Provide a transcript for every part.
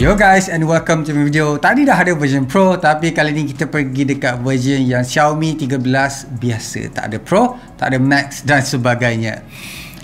Yo guys and welcome to my video Tadi dah ada version Pro Tapi kali ni kita pergi dekat version yang Xiaomi 13 biasa Tak ada Pro, tak ada Max dan sebagainya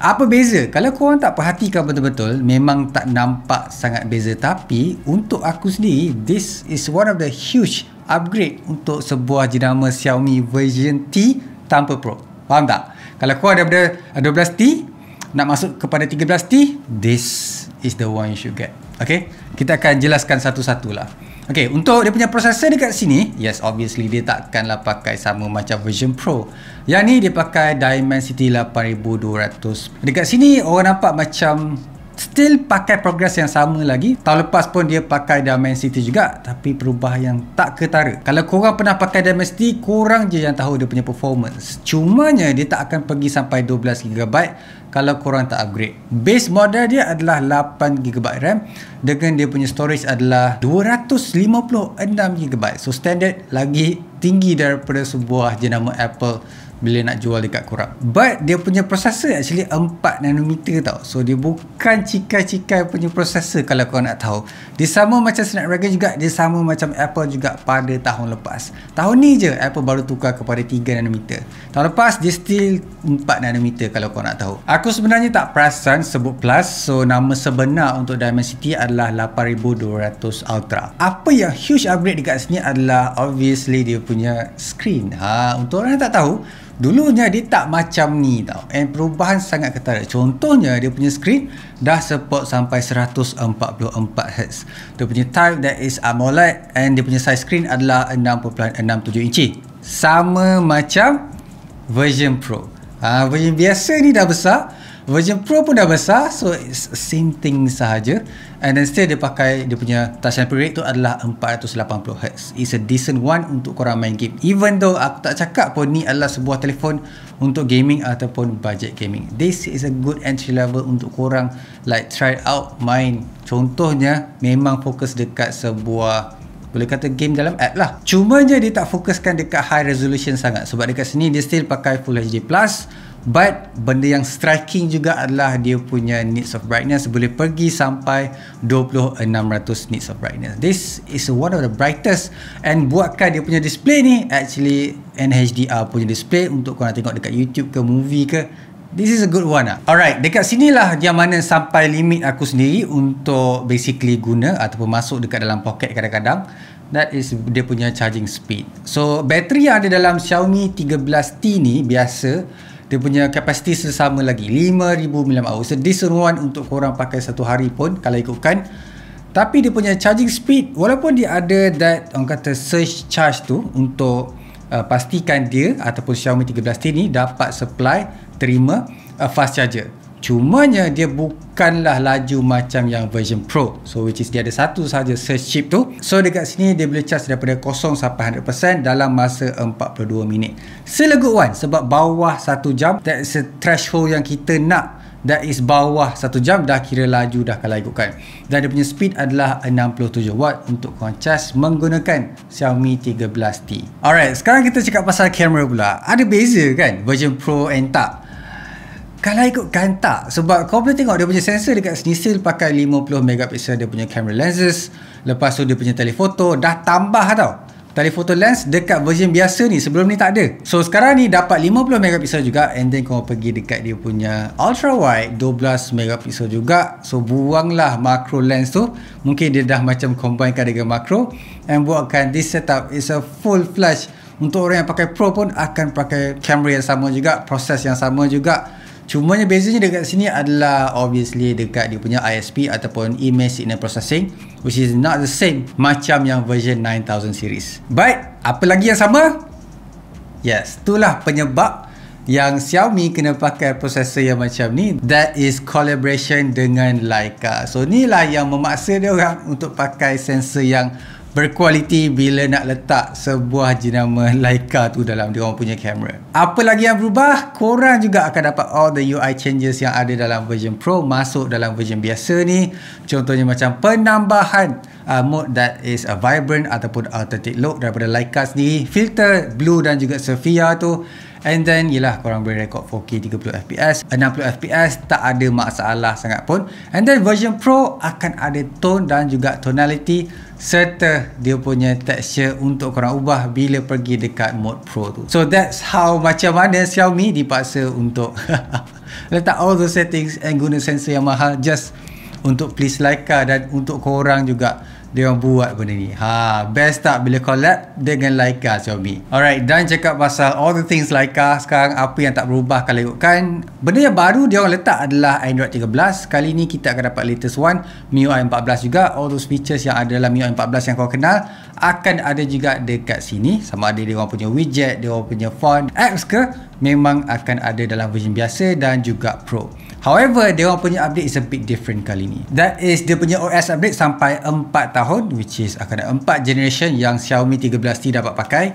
Apa beza? Kalau korang tak perhatikan betul-betul Memang tak nampak sangat beza Tapi untuk aku sendiri This is one of the huge upgrade Untuk sebuah jenama Xiaomi version T tanpa probe. Faham tak? Kalau kau daripada 12T nak masuk kepada 13T, this is the one you should get. Okay? Kita akan jelaskan satu-satulah. Okay, untuk dia punya processor dekat sini, yes, obviously dia takkanlah pakai sama macam version Pro. Yang ni dia pakai Dimensity 8200. Dekat sini, orang nampak macam still pakai progress yang sama lagi tahun lepas pun dia pakai Diamond juga tapi perubahan yang tak ketara kalau korang pernah pakai Diamond City korang je yang tahu dia punya performance cumanya dia tak akan pergi sampai 12GB kalau korang tak upgrade base model dia adalah 8GB RAM dengan dia punya storage adalah 256GB so standard lagi tinggi daripada sebuah jenama Apple bila nak jual dekat korang but dia punya processor actually 4 nanometer tau so dia bukan cikai-cikai punya processor kalau korang nak tahu dia sama macam Snapdragon juga dia sama macam Apple juga pada tahun lepas tahun ni je Apple baru tukar kepada 3 nanometer tahun lepas dia still 4 nanometer kalau korang nak tahu aku sebenarnya tak perasan sebut plus so nama sebenar untuk Dimensity adalah 8200 Ultra apa yang huge upgrade dekat sini adalah obviously dia punya screen ha, untuk orang yang tak tahu Dulunya dia tak macam ni tau And perubahan sangat ketara Contohnya dia punya screen Dah support sampai 144Hz Dia punya type that is AMOLED And dia punya size screen adalah 6.67 inci Sama macam Version Pro ha, Version biasa ni dah besar Version Pro pun dah besar So it's same thing sahaja And then still dia pakai dia punya touch and rate tu adalah 480Hz. It's a decent one untuk korang main game. Even though aku tak cakap pun ni adalah sebuah telefon untuk gaming ataupun budget gaming. This is a good entry level untuk korang like try out main. Contohnya memang fokus dekat sebuah boleh kata game dalam app lah. Cuma je dia tak fokuskan dekat high resolution sangat. Sebab dekat sini dia still pakai Full HD+. Plus But benda yang striking juga adalah dia punya nits of brightness boleh pergi sampai 2600 nits of brightness. This is one of the brightest and buatkan dia punya display ni actually NHDR punya display untuk kau tengok dekat YouTube ke movie ke This is a good one lah. Alright, dekat sinilah dia mana sampai limit aku sendiri untuk basically guna ataupun masuk dekat dalam poket kadang-kadang. That is dia punya charging speed. So, bateri yang ada dalam Xiaomi 13T ni biasa dia punya kapasiti sesama lagi 5000 mAh so this one untuk korang pakai satu hari pun kalau ikutkan tapi dia punya charging speed walaupun dia ada that orang kata surge charge tu untuk uh, pastikan dia ataupun Xiaomi 13T ni dapat supply terima uh, fast charger Cumanya dia bukanlah laju macam yang version Pro. So which is dia ada satu saja search chip tu. So dekat sini dia boleh charge daripada 0 sampai 100% dalam masa 42 minit. Still one sebab bawah 1 jam that's a threshold yang kita nak that is bawah 1 jam dah kira laju dah kalau ikutkan dan dia punya speed adalah 67 watt untuk korang charge menggunakan Xiaomi 13T alright sekarang kita cakap pasal kamera pula ada beza kan version pro and tak kalau ikutkan tak sebab kau boleh tengok dia punya sensor dekat snisil pakai 50 megapiksel dia punya camera lenses lepas tu dia punya telefoto dah tambah tau telephoto lens dekat version biasa ni sebelum ni tak ada so sekarang ni dapat 50 megapiksel juga and then kau pergi dekat dia punya ultra wide 12 megapiksel juga so buanglah macro lens tu mungkin dia dah macam combinekan dengan macro and buatkan this setup is a full flash untuk orang yang pakai pro pun akan pakai camera yang sama juga proses yang sama juga Cuma yang bezanya dekat sini adalah obviously dekat dia punya ISP ataupun image signal processing which is not the same macam yang version 9000 series. But apa lagi yang sama? Yes, itulah penyebab yang Xiaomi kena pakai prosesor yang macam ni that is collaboration dengan Leica. So inilah yang memaksa dia orang untuk pakai sensor yang berkualiti bila nak letak sebuah jenama Leica tu dalam dia orang punya kamera. Apa lagi yang berubah? Korang juga akan dapat all the UI changes yang ada dalam version Pro masuk dalam version biasa ni. Contohnya macam penambahan uh, mode that is a vibrant ataupun authentic look daripada Leica sendiri. Filter blue dan juga Sophia tu And then ialah korang boleh record 4K 30fps 60fps tak ada masalah sangat pun And then version Pro akan ada tone dan juga tonality serta dia punya texture untuk korang ubah bila pergi dekat mode pro tu so that's how macam mana Xiaomi dipaksa untuk letak all the settings and guna sensor yang mahal just untuk please Leica dan untuk korang juga dia orang buat benda ni. Ha, best tak bila collab dengan Leica Xiaomi. Alright, dan cakap pasal all the things Leica sekarang apa yang tak berubah kalau ikutkan. Benda yang baru dia orang letak adalah Android 13. Kali ni kita akan dapat latest one MIUI 14 juga. All those features yang ada dalam MIUI 14 yang kau kenal akan ada juga dekat sini. Sama ada dia orang punya widget, dia orang punya font, apps ke memang akan ada dalam version biasa dan juga pro. However, dia orang punya update is a bit different kali ni. That is, dia punya OS update sampai 4 tahun, which is akan ada 4 generation yang Xiaomi 13T dapat pakai.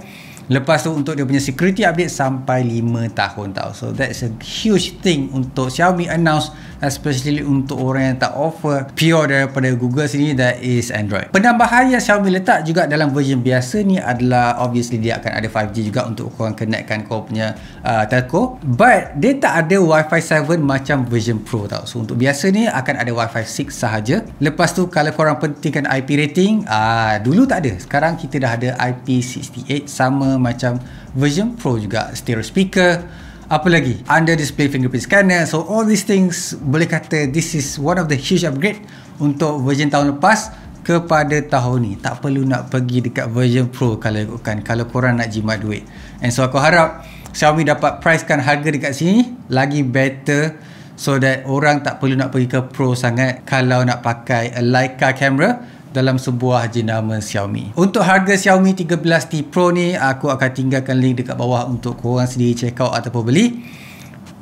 Lepas tu untuk dia punya security update sampai 5 tahun tau. So that's a huge thing untuk Xiaomi announce especially untuk orang yang tak offer pure daripada Google sini that is Android. Penambahan yang Xiaomi letak juga dalam version biasa ni adalah obviously dia akan ada 5G juga untuk korang connectkan kau punya uh, telco but dia tak ada Wi-Fi 7 macam version Pro tau. So untuk biasa ni akan ada Wi-Fi 6 sahaja. Lepas tu kalau korang pentingkan IP rating, ah uh, dulu tak ada. Sekarang kita dah ada IP68 sama macam version pro juga stereo speaker apa lagi under display fingerprint scanner so all these things boleh kata this is one of the huge upgrade untuk version tahun lepas kepada tahun ni tak perlu nak pergi dekat version pro kalau ikutkan kalau korang nak jimat duit and so aku harap Xiaomi dapat pricekan harga dekat sini lagi better so that orang tak perlu nak pergi ke pro sangat kalau nak pakai a Leica camera dalam sebuah jenama Xiaomi. Untuk harga Xiaomi 13T Pro ni aku akan tinggalkan link dekat bawah untuk korang sendiri check out ataupun beli.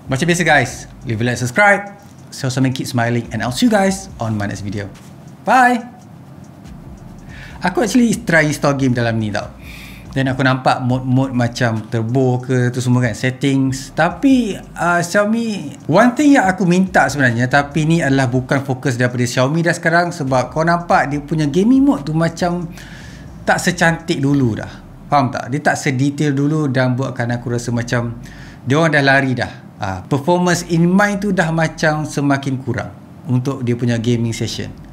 Macam biasa guys, leave a like, subscribe. So something keep smiling and I'll see you guys on my next video. Bye! Aku actually try install game dalam ni tau. Dan aku nampak mode-mode macam turbo ke tu semua kan settings Tapi uh, Xiaomi One thing yang aku minta sebenarnya Tapi ni adalah bukan fokus daripada Xiaomi dah sekarang Sebab kau nampak dia punya gaming mode tu macam Tak secantik dulu dah Faham tak? Dia tak sedetail dulu dan buatkan aku rasa macam Dia orang dah lari dah uh, Performance in mind tu dah macam semakin kurang Untuk dia punya gaming session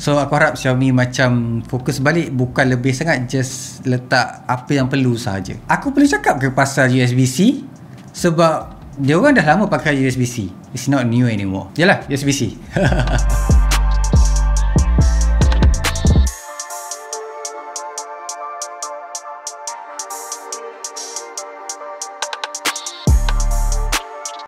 So aku harap Xiaomi macam fokus balik bukan lebih sangat just letak apa yang perlu saja. Aku perlu cakap ke pasal USB-C sebab dia orang dah lama pakai USB-C. It's not new anymore. Yalah, USB-C.